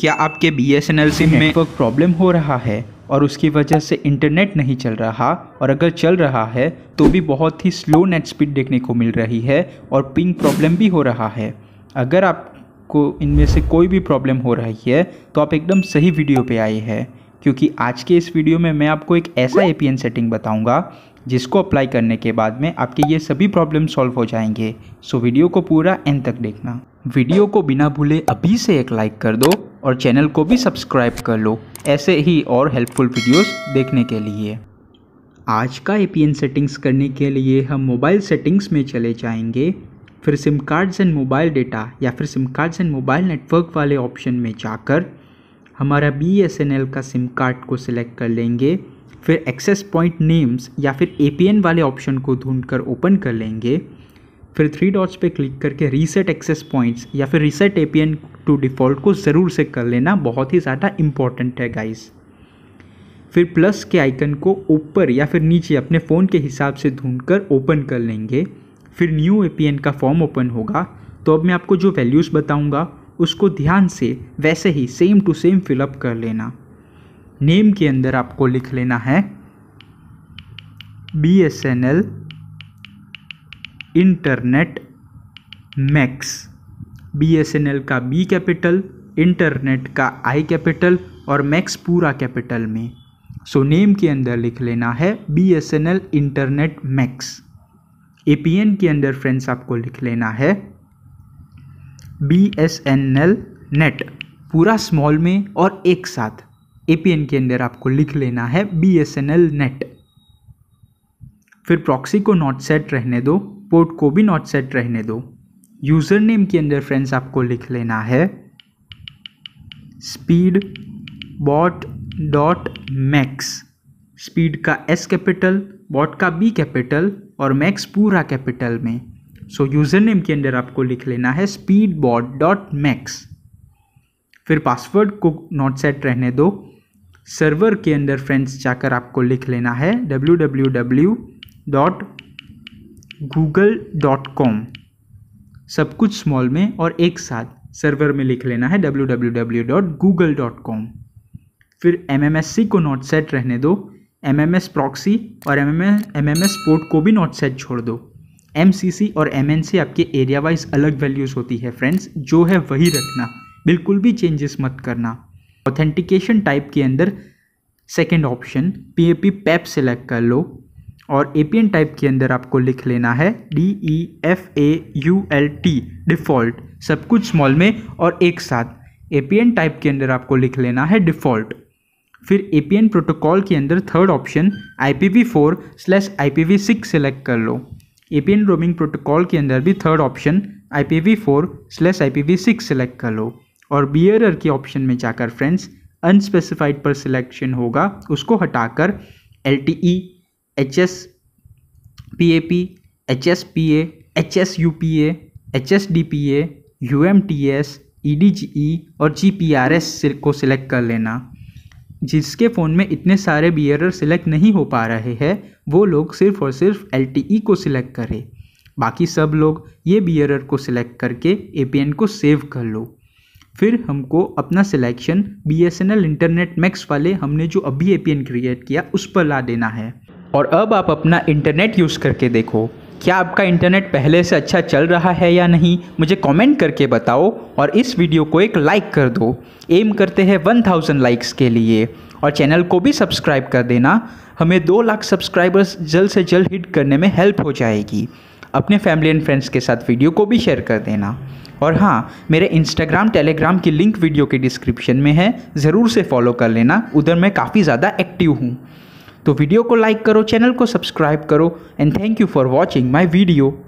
क्या आपके B S N L SIM में नेटवर्क प्रॉब्लम हो रहा है और उसकी वजह से इंटरनेट नहीं चल रहा और अगर चल रहा है तो भी बहुत ही स्लो नेट स्पीड देखने को मिल रही है और पिंग प्रॉब्लम भी हो रहा है अगर आपको इनमें से कोई भी प्रॉब्लम हो रही है तो आप एकदम सही वीडियो पे आए हैं क्योंकि आज के इस वीडियो में मैं आपको एक ऐसा ए सेटिंग बताऊँगा जिसको अप्लाई करने के बाद में आपके ये सभी प्रॉब्लम सॉल्व हो जाएंगे सो वीडियो को पूरा एंड तक देखना वीडियो को बिना भूले अभी से एक लाइक कर दो और चैनल को भी सब्सक्राइब कर लो ऐसे ही और हेल्पफुल वीडियोस देखने के लिए आज का ए सेटिंग्स करने के लिए हम मोबाइल सेटिंग्स में चले जाएंगे फिर SIM cards and mobile data या फिर SIM cards and mobile network वाले ऑप्शन में जाकर हमारा बी का सिम कार्ड को सिलेक्ट कर लेंगे फिर एक्सेस पॉइंट नेम्स या फिर ए वाले ऑप्शन को ढूंढ कर ओपन कर लेंगे फिर थ्री डॉट्स पे क्लिक करके रीसेट एक्सेस पॉइंट्स या फिर रीसेट एपीएन टू डिफ़ॉल्ट को ज़रूर से कर लेना बहुत ही ज़्यादा इम्पॉर्टेंट है गाइस फिर प्लस के आइकन को ऊपर या फिर नीचे अपने फ़ोन के हिसाब से ढूंढ कर ओपन कर लेंगे फिर न्यू ए का फॉर्म ओपन होगा तो अब मैं आपको जो वैल्यूज़ बताऊँगा उसको ध्यान से वैसे ही सेम टू सेम फिलअप कर लेना नेम के अंदर आपको लिख लेना है B S N L internet max BSNL का बी कैपिटल इंटरनेट का आई कैपिटल और मैक्स पूरा कैपिटल में सो so, नेम के अंदर लिख लेना है B S N L internet max A P N के अंदर फ्रेंड्स आपको लिख लेना है B S N L net पूरा स्मॉल में और एक साथ ए पी एन के अंदर आपको लिख लेना है B S N L net फिर प्रॉक्सी को नॉट सेट रहने दो पोर्ट को भी नॉट सेट रहने दो यूज़र नेम के अंदर फ्रेंड्स आपको लिख लेना है speed bot dot max speed का एस कैपिटल बॉट का बी कैपिटल और मैक्स पूरा कैपिटल में सो यूज़र नेम के अंदर आपको लिख लेना है स्पीड बॉट डॉट मैक्स फिर पासवर्ड को नॉट सेट रहने दो सर्वर के अंदर फ्रेंड्स जाकर आपको लिख लेना है W W W dot Google dot com सब कुछ स्मॉल में और एक साथ सर्वर में लिख लेना है W W W dot Google dot com फिर एम एम एस सी को नॉट सेट रहने दो एम एम एस प्रॉक्सी और M M S M M S port को भी नॉट सेट छोड़ दो एम सी सी और एम एन सी आपके एरिया वाइज अलग वैल्यूज़ होती है फ्रेंड्स जो है वही रखना बिल्कुल भी चेंजेस मत करना ऑथेंटिकेशन टाइप के अंदर second option P A P PAP select कर लो और एन टाइप के अंदर आपको लिख लेना है D E F A U L T default सब कुछ स्मॉल में और एक साथ एन टाइप के अंदर आपको लिख लेना है डिफ़ॉल्ट फिर एन प्रोटोकॉल के अंदर third option I P V four slash I P V six select कर लो एन रोमिंग प्रोटोकॉल के अंदर भी third option I P V four slash I P V six select कर लो और बियरर के ऑप्शन में जाकर फ्रेंड्स अनस्पेसिफाइड पर सिलेक्शन होगा उसको हटाकर L T E H S P A P H S P A H S U P A H S D P A U M T S E D G E और G P R S को select कर लेना जिसके phone में इतने सारे bearer select नहीं हो पा रहे हैं वो लोग सिर्फ़ और सिर्फ एल टी ई को सिलेक्ट करें बाकी सब लोग ये बियर को सिलेक्ट करके ए पी एन को सेव कर लो फिर हमको अपना selection B S N L internet max वाले हमने जो अभी ए पी एन क्रिएट किया उस पर ला देना है और अब आप अपना इंटरनेट यूज़ करके देखो क्या आपका इंटरनेट पहले से अच्छा चल रहा है या नहीं मुझे कमेंट करके बताओ और इस वीडियो को एक लाइक कर दो एम करते हैं 1000 लाइक्स के लिए और चैनल को भी सब्सक्राइब कर देना हमें दो लाख सब्सक्राइबर्स जल्द से जल्द हिट करने में हेल्प हो जाएगी अपने फैमिली एंड फ्रेंड्स के साथ वीडियो को भी शेयर कर देना और हाँ मेरे इंस्टाग्राम टेलीग्राम की लिंक वीडियो के डिस्क्रिप्शन में है ज़रूर से फॉलो कर लेना उधर मैं काफ़ी ज़्यादा एक्टिव हूँ तो वीडियो को लाइक करो चैनल को सब्सक्राइब करो and thank you for watching my video